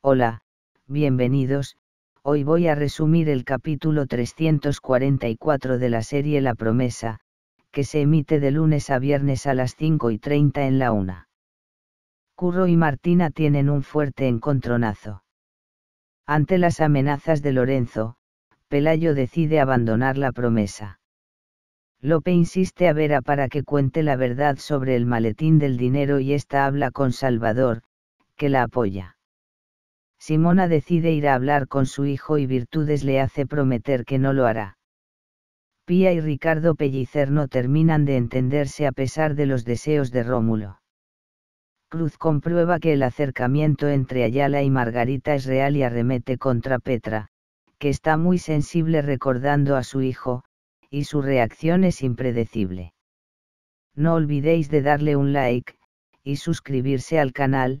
Hola, bienvenidos, hoy voy a resumir el capítulo 344 de la serie La Promesa, que se emite de lunes a viernes a las 5 y 30 en la 1. Curro y Martina tienen un fuerte encontronazo. Ante las amenazas de Lorenzo, Pelayo decide abandonar la promesa. Lope insiste a Vera para que cuente la verdad sobre el maletín del dinero y ésta habla con Salvador, que la apoya. Simona decide ir a hablar con su hijo y Virtudes le hace prometer que no lo hará. Pía y Ricardo Pellicer no terminan de entenderse a pesar de los deseos de Rómulo. Cruz comprueba que el acercamiento entre Ayala y Margarita es real y arremete contra Petra, que está muy sensible recordando a su hijo, y su reacción es impredecible. No olvidéis de darle un like, y suscribirse al canal,